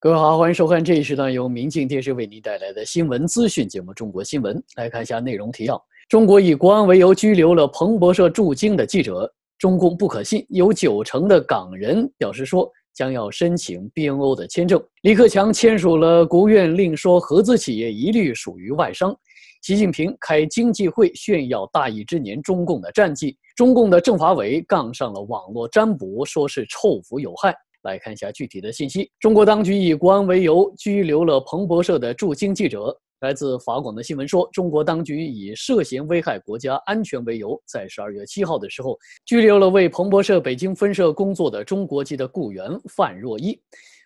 各位好，欢迎收看这一时段由民进电视为您带来的新闻资讯节目《中国新闻》。来看一下内容提要：中国以国安为由拘留了彭博社驻京的记者；中共不可信，有九成的港人表示说将要申请 BNO 的签证；李克强签署了国务院令，说合资企业一律属于外商；习近平开经济会炫耀大疫之年中共的战绩；中共的政法委杠上了网络占卜，说是臭福有害。来看一下具体的信息。中国当局以国安为由拘留了彭博社的驻京记者。来自法广的新闻说，中国当局以涉嫌危害国家安全为由，在十二月七号的时候，拘留了为彭博社北京分社工作的中国籍的雇员范若依。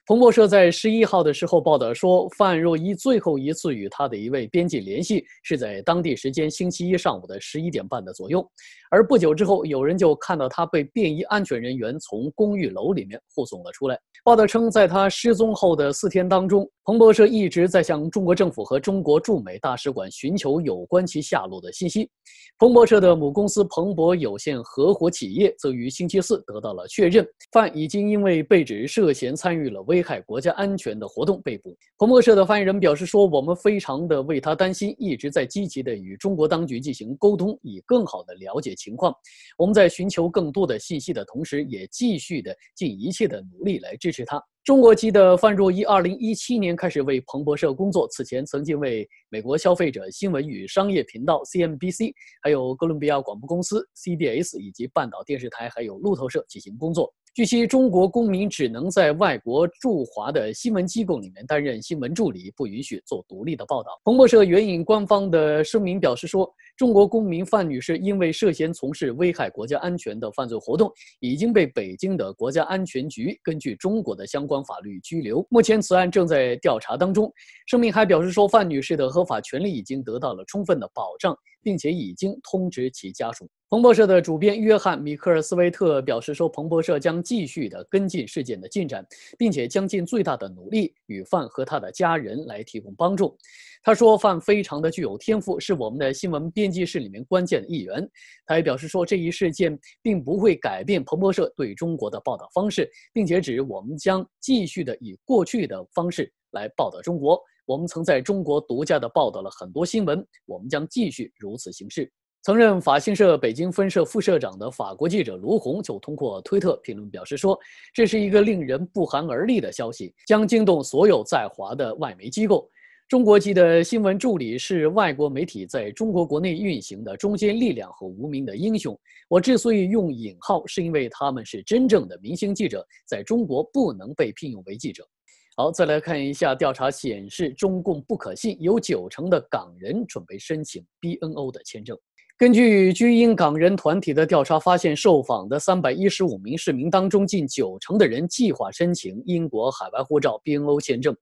彭博社在十一号的时候报道说，范若伊最后一次与他的一位编辑联系是在当地时间星期一上午的十一点半的左右，而不久之后，有人就看到他被便衣安全人员从公寓楼里面护送了出来。报道称，在他失踪后的四天当中，彭博社一直在向中国政府和中国驻美大使馆寻求有关其下落的信息。彭博社的母公司彭博有限合伙企业则于星期四得到了确认，范已经因为被指涉嫌参与了。危害国家安全的活动被捕。彭博社的发言人表示说：“我们非常的为他担心，一直在积极的与中国当局进行沟通，以更好的了解情况。我们在寻求更多的信息的同时，也继续的尽一切的努力来支持他。”中国籍的范若依，二零一七年开始为彭博社工作，此前曾经为美国消费者新闻与商业频道 （CNBC）、还有哥伦比亚广播公司 （CBS） 以及半岛电视台还有路透社进行工作。据悉，中国公民只能在外国驻华的新闻机构里面担任新闻助理，不允许做独立的报道。彭博社援引官方的声明表示说。中国公民范女士因为涉嫌从事危害国家安全的犯罪活动，已经被北京的国家安全局根据中国的相关法律拘留。目前，此案正在调查当中。声明还表示说，范女士的合法权利已经得到了充分的保障，并且已经通知其家属。彭博社的主编约翰·米克尔斯维特表示说，彭博社将继续的跟进事件的进展，并且将尽最大的努力与范和他的家人来提供帮助。他说：“范非常的具有天赋，是我们的新闻编辑室里面关键的一员。”他也表示说：“这一事件并不会改变彭博社对中国的报道方式，并且指我们将继续的以过去的方式来报道中国。我们曾在中国独家的报道了很多新闻，我们将继续如此行事。”曾任法新社北京分社副社长的法国记者卢洪就通过推特评论表示说：“这是一个令人不寒而栗的消息，将惊动所有在华的外媒机构。”中国籍的新闻助理是外国媒体在中国国内运行的中坚力量和无名的英雄。我之所以用引号，是因为他们是真正的明星记者，在中国不能被聘用为记者。好，再来看一下，调查显示，中共不可信，有九成的港人准备申请 BNO 的签证。根据居英港人团体的调查发现，受访的三百一十五名市民当中，近九成的人计划申请英国海外护照 （BNO） 签证，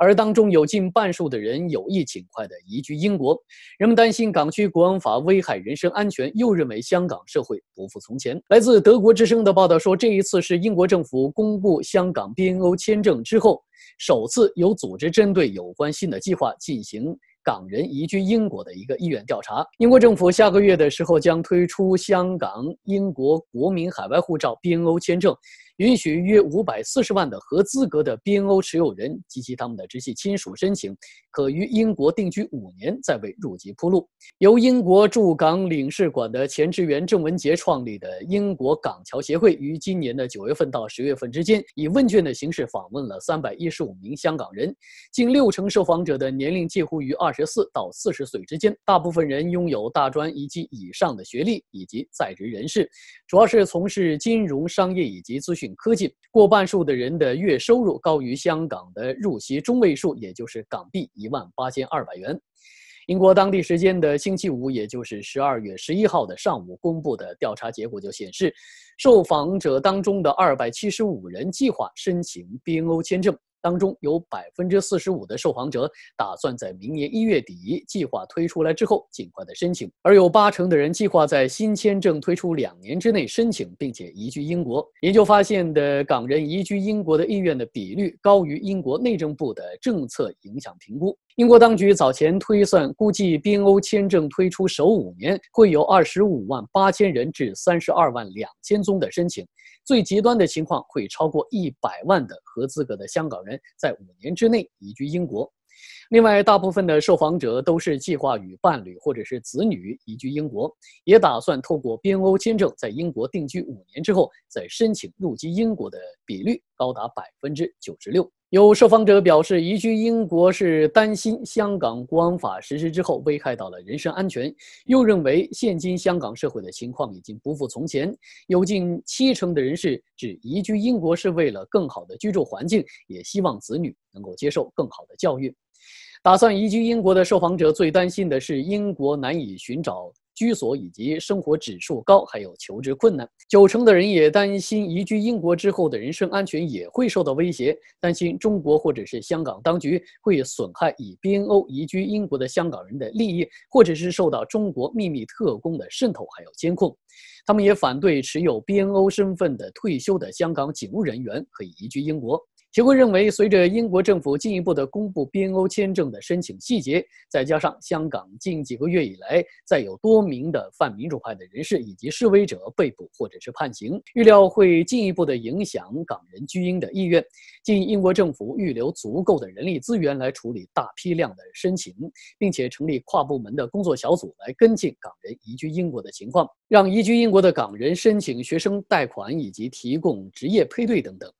而当中有近半数的人有意尽快地移居英国。人们担心港区国安法危害人身安全，又认为香港社会不复从前。来自德国之声的报道说，这一次是英国政府公布香港 BNO 签证之后，首次有组织针对有关新的计划进行。港人移居英国的一个意愿调查，英国政府下个月的时候将推出香港英国国民海外护照 （BNO） 签证。允许约五百四十万的合资格的 BNO 持有人及其他们的直系亲属申请，可于英国定居五年，再为入籍铺路。由英国驻港领事馆的前职员郑文杰创立的英国港桥协会，于今年的九月份到十月份之间，以问卷的形式访问了三百一十五名香港人，近六成受访者的年龄介乎于二十四到四十岁之间，大部分人拥有大专以及以上的学历以及在职人士，主要是从事金融、商业以及咨询。科技过半数的人的月收入高于香港的入息中位数，也就是港币一万八千二百元。英国当地时间的星期五，也就是十二月十一号的上午公布的调查结果就显示，受访者当中的二百七十五人计划申请 BNO 签证。当中有百分之四十五的受访者打算在明年一月底计划推出来之后尽快的申请，而有八成的人计划在新签证推出两年之内申请并且移居英国。研究发现的港人移居英国的意愿的比率高于英国内政部的政策影响评估。英国当局早前推算估计，边欧签证推出首五年会有二十五万八千人至三十二万两千宗的申请，最极端的情况会超过一百万的合资格的香港人。在五年之内移居英国，另外大部分的受访者都是计划与伴侣或者是子女移居英国，也打算透过边欧签证在英国定居五年之后再申请入籍英国的比率高达百分之九十六。有受访者表示，移居英国是担心香港国安法实施之后危害到了人身安全，又认为现今香港社会的情况已经不复从前。有近七成的人士指移居英国是为了更好的居住环境，也希望子女能够接受更好的教育。打算移居英国的受访者最担心的是英国难以寻找。居所以及生活指数高，还有求职困难。九成的人也担心移居英国之后的人身安全也会受到威胁，担心中国或者是香港当局会损害以 BNO 移居英国的香港人的利益，或者是受到中国秘密特工的渗透还有监控。他们也反对持有 BNO 身份的退休的香港警务人员可以移居英国。协会认为，随着英国政府进一步的公布边欧签证的申请细节，再加上香港近几个月以来再有多名的泛民主派的人士以及示威者被捕或者是判刑，预料会进一步的影响港人居英的意愿。建议英国政府预留足够的人力资源来处理大批量的申请，并且成立跨部门的工作小组来跟进港人移居英国的情况，让移居英国的港人申请学生贷款以及提供职业配对等等。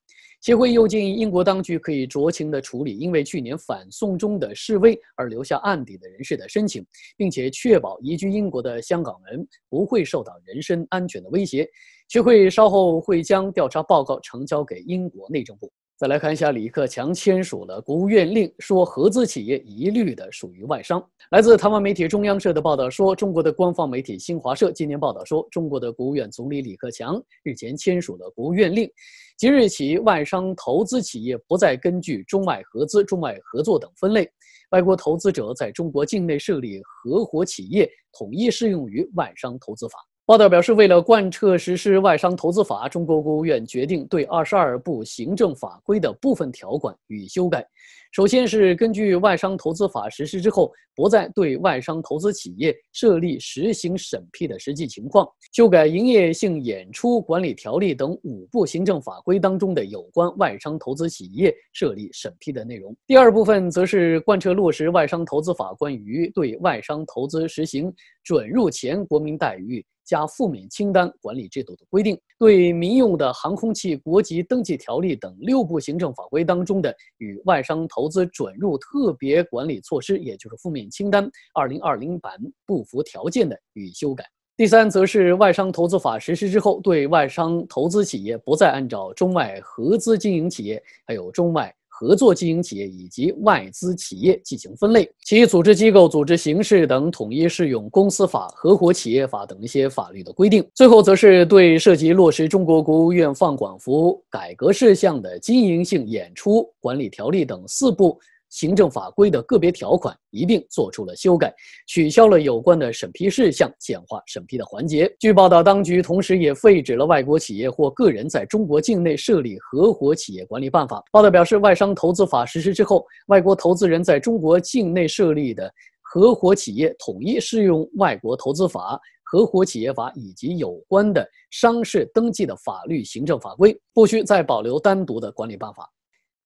协会又建议英国当局可以酌情的处理因为去年反送中的示威而留下案底的人士的申请，并且确保移居英国的香港人不会受到人身安全的威胁。协会稍后会将调查报告呈交给英国内政部。再来看一下，李克强签署了国务院令，说合资企业一律的属于外商。来自台湾媒体中央社的报道说，中国的官方媒体新华社今年报道说，中国的国务院总理李克强日前签署了国务院令，即日起，外商投资企业不再根据中外合资、中外合作等分类，外国投资者在中国境内设立合伙企业，统一适用于外商投资法。报道表示，为了贯彻实施外商投资法，中国国务院决定对二十二部行政法规的部分条款予以修改。首先是根据外商投资法实施之后不再对外商投资企业设立实行审批的实际情况，修改《营业性演出管理条例》等五部行政法规当中的有关外商投资企业设立审批的内容。第二部分则是贯彻落实外商投资法关于对外商投资实行准入前国民待遇。加负面清单管理制度的规定，对民用的航空器国籍登记条例等六部行政法规当中的与外商投资准入特别管理措施，也就是负面清单二零二零版不符条件的予以修改。第三，则是外商投资法实施之后，对外商投资企业不再按照中外合资经营企业，还有中外。合作经营企业以及外资企业进行分类，其组织机构、组织形式等统一适用《公司法》《合伙企业法》等一些法律的规定。最后，则是对涉及落实中国国务院放管服改革事项的《经营性演出管理条例》等四部。行政法规的个别条款一并做出了修改，取消了有关的审批事项，简化审批的环节。据报道，当局同时也废止了外国企业或个人在中国境内设立合伙企业管理办法。报道表示，外商投资法实施之后，外国投资人在中国境内设立的合伙企业统一适用外国投资法、合伙企业法以及有关的商事登记的法律、行政法规，不需再保留单独的管理办法。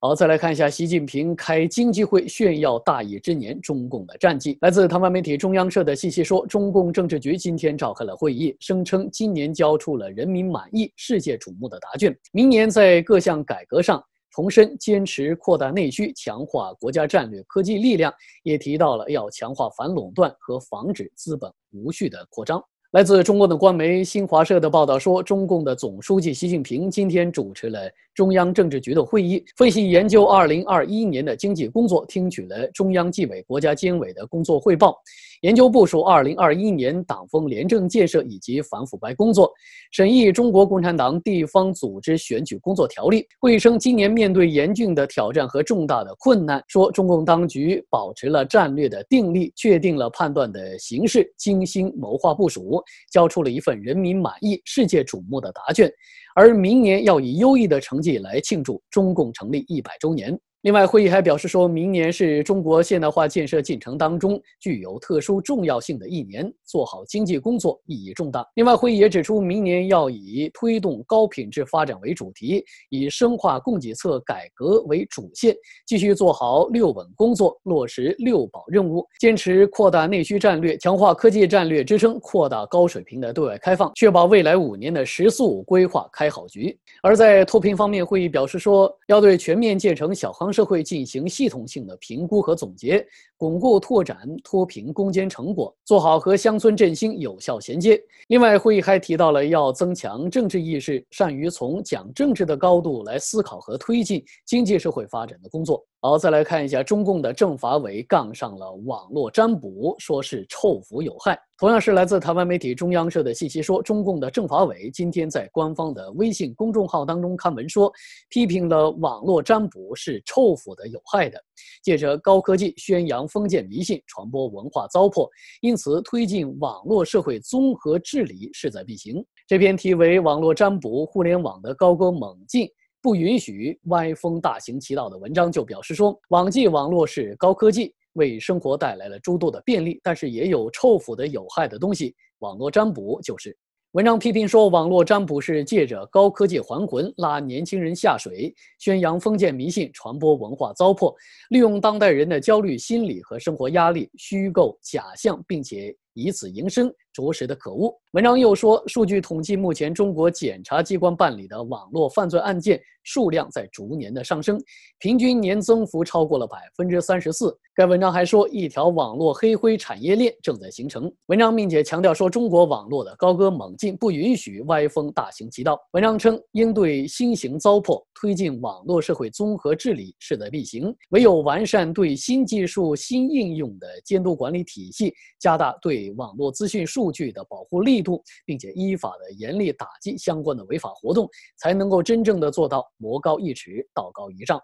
好，再来看一下习近平开经济会炫耀大业之年中共的战绩。来自台湾媒体中央社的信息说，中共政治局今天召开了会议，声称今年交出了人民满意、世界瞩目的答卷。明年在各项改革上重申坚持扩大内需、强化国家战略科技力量，也提到了要强化反垄断和防止资本无序的扩张。来自中国的官媒新华社的报道说，中共的总书记习近平今天主持了。中央政治局的会议分析研究二零二一年的经济工作，听取了中央纪委国家监委的工作汇报，研究部署二零二一年党风廉政建设以及反腐败工作，审议《中国共产党地方组织选举工作条例》。会议称，今年面对严峻的挑战和重大的困难，说中共当局保持了战略的定力，确定了判断的形势，精心谋划部署，交出了一份人民满意、世界瞩目的答卷。而明年要以优异的成绩来庆祝中共成立一百周年。另外，会议还表示说，明年是中国现代化建设进程当中具有特殊重要性的一年，做好经济工作意义重大。另外，会议也指出，明年要以推动高品质发展为主题，以深化供给侧改革为主线，继续做好“六稳”工作，落实“六保”任务，坚持扩大内需战略，强化科技战略支撑，扩大高水平的对外开放，确保未来五年的十四五规划开好局。而在脱贫方面，会议表示说，要对全面建成小康。社会进行系统性的评估和总结，巩固拓展脱贫攻坚成果，做好和乡村振兴有效衔接。另外，会议还提到了要增强政治意识，善于从讲政治的高度来思考和推进经济社会发展的工作。好，再来看一下中共的政法委杠上了网络占卜，说是臭腐有害。同样是来自台湾媒体中央社的信息，说中共的政法委今天在官方的微信公众号当中刊文说，批评了网络占卜是臭腐的有害的，借着高科技宣扬封建迷信，传播文化糟粕，因此推进网络社会综合治理势在必行。这篇题为《网络占卜》互联网的高歌猛进。不允许歪风大行其道的文章就表示说，网际网络是高科技，为生活带来了诸多的便利，但是也有臭腐的有害的东西。网络占卜就是。文章批评说，网络占卜是借着高科技还魂，拉年轻人下水，宣扬封建迷信，传播文化糟粕，利用当代人的焦虑心理和生活压力，虚构假象，并且。以此营生，着实的可恶。文章又说，数据统计，目前中国检察机关办理的网络犯罪案件数量在逐年的上升，平均年增幅超过了百分之三十四。该文章还说，一条网络黑灰产业链正在形成。文章并且强调说，中国网络的高歌猛进不允许歪风大行其道。文章称，应对新型糟粕，推进网络社会综合治理势在必行。唯有完善对新技术新应用的监督管理体系，加大对对网络资讯数据的保护力度，并且依法的严厉打击相关的违法活动，才能够真正的做到魔高一尺，道高一丈。